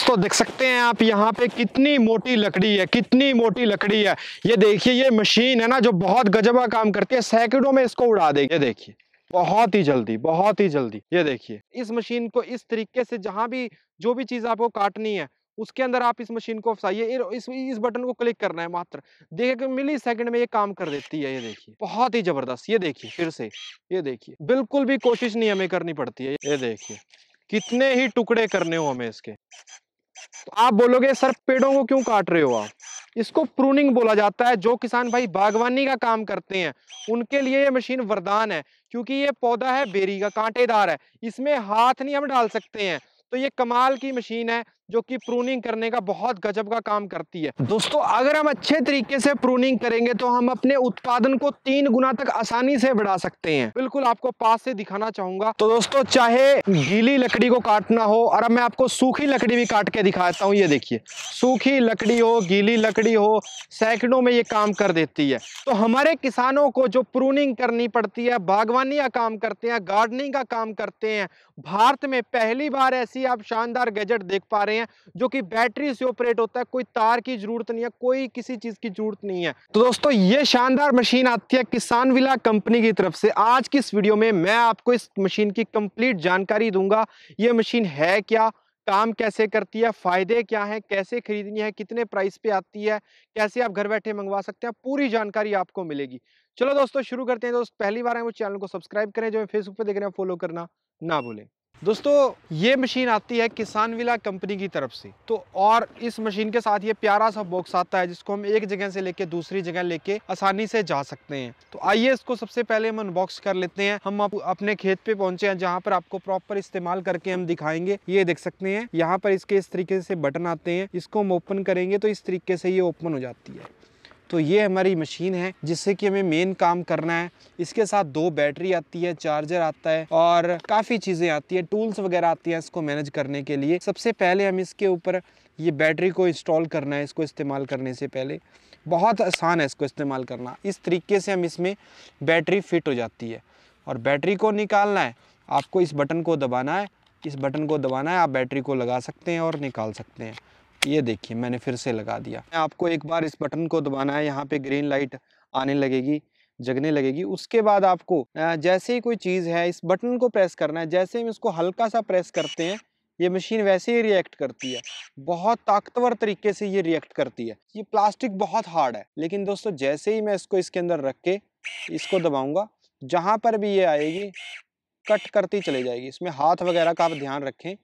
दोस्तों देख सकते हैं आप यहाँ पे कितनी मोटी लकड़ी है कितनी मोटी लकड़ी है ये देखिए ये मशीन है ना जो बहुत गजबा काम करती है सैकड़ों में इसको उड़ा देगी देखिए बहुत ही जल्दी बहुत ही जल्दी ये देखिए इस मशीन को इस तरीके से जहां भी जो भी चीज़ आपको काटनी है उसके अंदर आप इस मशीन को फसाइए इस इस बटन को क्लिक करना है मात्र देखिए कि मिली सेकंड में ये काम कर देती है ये देखिए बहुत ही जबरदस्त ये देखिए फिर से ये देखिए बिल्कुल भी कोशिश नहीं हमें करनी पड़ती है ये देखिए कितने ही टुकड़े करने हो हमें इसके आप बोलोगे सर पेड़ों को क्यों काट रहे हो आप इसको प्रूनिंग बोला जाता है जो किसान भाई बागवानी का काम करते हैं उनके लिए ये मशीन वरदान है क्योंकि ये पौधा है बेरी का कांटेदार है इसमें हाथ नहीं हम डाल सकते हैं तो ये कमाल की मशीन है जो कि प्रूनिंग करने का बहुत गजब का काम करती है दोस्तों अगर हम अच्छे तरीके से प्रूनिंग करेंगे तो हम अपने उत्पादन को तीन गुना तक आसानी से बढ़ा सकते हैं बिल्कुल आपको पास से दिखाना चाहूंगा तो दोस्तों चाहे गीली लकड़ी को काटना हो और अब मैं आपको सूखी लकड़ी भी काट के दिखाता हूँ ये देखिए सूखी लकड़ी हो गीली लकड़ी हो सैकड़ों में ये काम कर देती है तो हमारे किसानों को जो प्रूनिंग करनी पड़ती है बागवानी का काम करते हैं गार्डनिंग का काम करते हैं भारत में पहली बार ऐसी आप शानदार गजट देख पा रहे हैं हैं जो कि बैटरी से ऑपरेट होता है कोई तार की जरूरत नहीं है कोई किसी चीज़ की जरूरत नहीं है तो दोस्तों ये शानदार मशीन आती है किसान विला कंपनी की तरफ से आज की इस वीडियो में मैं आपको इस मशीन की कंप्लीट जानकारी दूंगा ये मशीन है क्या काम कैसे करती है फ़ायदे क्या हैं कैसे खरीदनी है कितने प्राइस पे आती है कैसे आप घर बैठे मंगवा सकते हैं पूरी जानकारी आपको मिलेगी चलो दोस्तों शुरू करते हैं दोस्त पहली बार है वो चैनल को सब्सक्राइब करें जो फेसबुक पे देख रहे हैं फॉलो करना ना भूलें दोस्तों ये मशीन आती है किसान विला कंपनी की तरफ से तो और इस मशीन के साथ ये प्यारा सा बॉक्स आता है जिसको हम एक जगह से लेके दूसरी जगह लेके आसानी से जा सकते हैं तो आइए इसको सबसे पहले हम अनबॉक्स कर लेते हैं हम आप अपने खेत पे पहुंचे हैं जहाँ पर आपको प्रॉपर इस्तेमाल करके हम दिखाएंगे ये देख सकते हैं यहाँ पर इसके इस तरीके से बटन आते हैं इसको हम ओपन करेंगे तो इस तरीके से ये ओपन हो जाती है तो ये हमारी मशीन है जिससे कि हमें मेन काम करना है इसके साथ दो बैटरी आती है चार्जर आता है और काफ़ी चीज़ें आती है टूल्स वगैरह आती हैं इसको मैनेज करने के लिए सबसे पहले हम इसके ऊपर ये बैटरी को इंस्टॉल करना है इसको इस्तेमाल करने से पहले बहुत आसान है इसको इस्तेमाल करना इस तरीके से हम इसमें बैटरी फिट हो जाती है और बैटरी को निकालना है आपको इस बटन को दबाना है इस बटन को दबाना है आप बैटरी को लगा सकते हैं और निकाल सकते हैं ये देखिए मैंने फिर से लगा दिया आपको एक बार इस बटन को दबाना है यहाँ पे ग्रीन लाइट आने लगेगी जगने लगेगी उसके बाद आपको जैसे ही कोई चीज़ है इस बटन को प्रेस करना है जैसे ही इसको हल्का सा प्रेस करते हैं ये मशीन वैसे ही रिएक्ट करती है बहुत ताकतवर तरीके से ये रिएक्ट करती है ये प्लास्टिक बहुत हार्ड है लेकिन दोस्तों जैसे ही मैं इसको इसके अंदर रख के इसको दबाऊंगा जहाँ पर भी ये आएगी कट करती चली जाएगी इसमें हाथ वगैरह का आप ध्यान रखें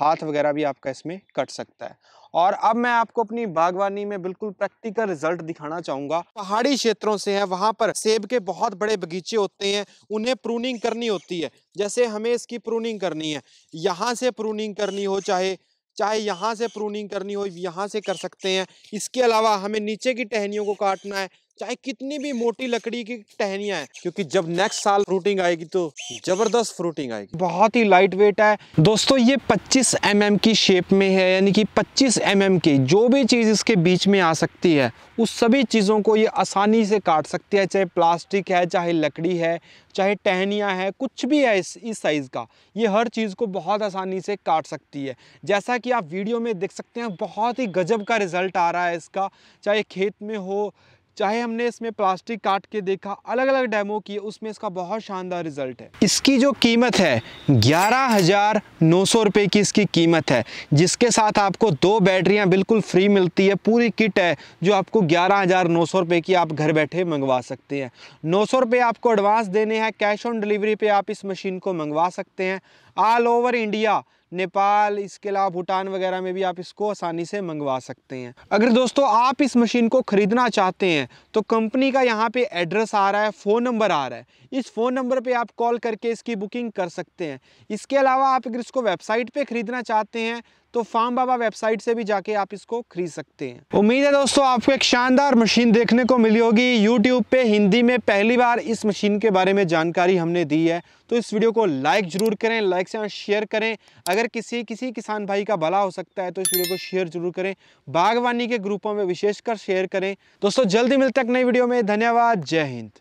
हाथ वगैरह भी आपका इसमें कट सकता है और अब मैं आपको अपनी बागवानी में बिल्कुल प्रैक्टिकल रिजल्ट दिखाना चाहूंगा पहाड़ी क्षेत्रों से है वहां पर सेब के बहुत बड़े बगीचे होते हैं उन्हें प्रूनिंग करनी होती है जैसे हमें इसकी प्रूनिंग करनी है यहाँ से प्रूनिंग करनी हो चाहे चाहे यहाँ से प्रूनिंग करनी हो यहाँ से कर सकते हैं इसके अलावा हमें नीचे की टहनियों को काटना है चाहे कितनी भी मोटी लकड़ी की टहनियाँ है क्योंकि जब नेक्स्ट साल फ्रूटिंग आएगी तो जबरदस्त फ्रूटिंग आएगी बहुत ही लाइट वेट है दोस्तों ये 25 एम mm की शेप में है यानी कि 25 एम mm की जो भी चीज़ इसके बीच में आ सकती है उस सभी चीज़ों को ये आसानी से काट सकती है चाहे प्लास्टिक है चाहे लकड़ी है चाहे टहनियाँ है कुछ भी है इस इस साइज़ का ये हर चीज़ को बहुत आसानी से काट सकती है जैसा कि आप वीडियो में देख सकते हैं बहुत ही गजब का रिज़ल्ट आ रहा है इसका चाहे खेत में हो चाहे हमने इसमें प्लास्टिक काट के देखा अलग अलग डेमो किए उसमें इसका बहुत शानदार रिजल्ट है इसकी जो कीमत है ग्यारह हज़ार नौ सौ रुपये की इसकी कीमत है जिसके साथ आपको दो बैटरियां बिल्कुल फ्री मिलती है पूरी किट है जो आपको ग्यारह हज़ार नौ सौ रुपये की आप घर बैठे मंगवा सकते हैं नौ सौ रुपये आपको एडवांस देने हैं कैश ऑन डिलीवरी पे आप इस मशीन को मंगवा सकते हैं ऑल ओवर इंडिया नेपाल इसके अलावा भूटान वगैरह में भी आप इसको आसानी से मंगवा सकते हैं अगर दोस्तों आप इस मशीन को ख़रीदना चाहते हैं तो कंपनी का यहाँ पे एड्रेस आ रहा है फ़ोन नंबर आ रहा है इस फ़ोन नंबर पे आप कॉल करके इसकी बुकिंग कर सकते हैं इसके अलावा आप अगर इसको वेबसाइट पे ख़रीदना चाहते हैं तो फार्म बाबा वेबसाइट से भी जाके आप इसको खरीद सकते हैं उम्मीद है दोस्तों आपको एक शानदार मशीन देखने को मिली होगी यूट्यूब पे हिंदी में पहली बार इस मशीन के बारे में जानकारी हमने दी है तो इस वीडियो को लाइक जरूर करें लाइक से शेयर करें अगर किसी किसी किसान भाई का भला हो सकता है तो इस वीडियो को शेयर जरूर करें बागवानी के ग्रुपों में विशेषकर शेयर करें दोस्तों जल्दी मिलते हैं नई वीडियो में धन्यवाद जय हिंद